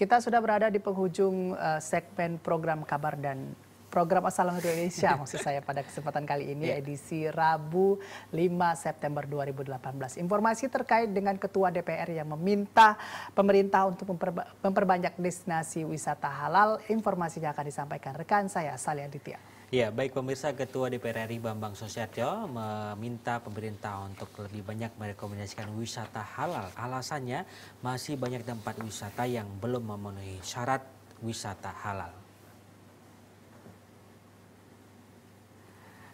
Kita sudah berada di penghujung uh, segmen program kabar dan program Assalamualaikum Indonesia maksud saya pada kesempatan kali ini yeah. edisi Rabu 5 September 2018. Informasi terkait dengan Ketua DPR yang meminta pemerintah untuk memperba memperbanyak destinasi wisata halal, informasinya akan disampaikan rekan saya Salia Aditya. Ya, baik pemirsa Ketua DPR RI Bambang Susatyo meminta pemerintah untuk lebih banyak merekomendasikan wisata halal. Alasannya masih banyak tempat wisata yang belum memenuhi syarat wisata halal.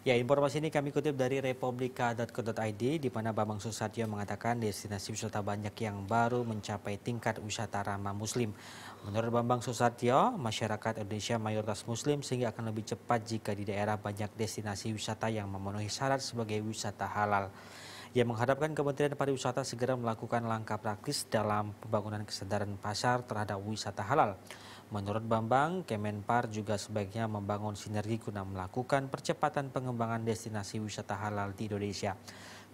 Ya, informasi ini kami kutip dari republika.co.id di mana Bambang Susatyo mengatakan destinasi wisata banyak yang baru mencapai tingkat wisata ramah muslim. Menurut Bambang Susatyo, masyarakat Indonesia mayoritas muslim sehingga akan lebih cepat jika di daerah banyak destinasi wisata yang memenuhi syarat sebagai wisata halal. Ia mengharapkan Kementerian Pariwisata segera melakukan langkah praktis dalam pembangunan kesadaran pasar terhadap wisata halal. Menurut Bambang, Kemenpar juga sebaiknya membangun sinergi guna melakukan percepatan pengembangan destinasi wisata halal di Indonesia.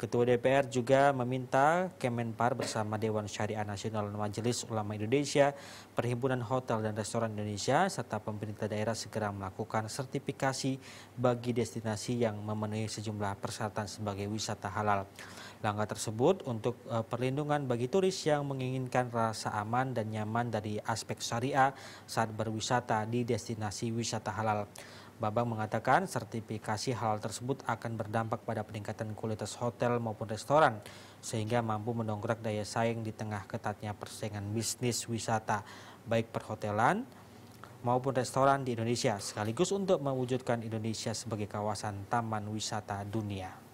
Ketua DPR juga meminta Kemenpar bersama Dewan Syariah Nasional Majelis Ulama Indonesia, Perhimpunan Hotel dan Restoran Indonesia, serta pemerintah daerah segera melakukan sertifikasi bagi destinasi yang memenuhi sejumlah persyaratan sebagai wisata halal. Langkah tersebut untuk e, perlindungan bagi turis yang menginginkan rasa aman dan nyaman dari aspek syariah saat berwisata di destinasi wisata halal. Babang mengatakan sertifikasi hal tersebut akan berdampak pada peningkatan kualitas hotel maupun restoran sehingga mampu mendongkrak daya saing di tengah ketatnya persaingan bisnis wisata baik perhotelan maupun restoran di Indonesia sekaligus untuk mewujudkan Indonesia sebagai kawasan taman wisata dunia.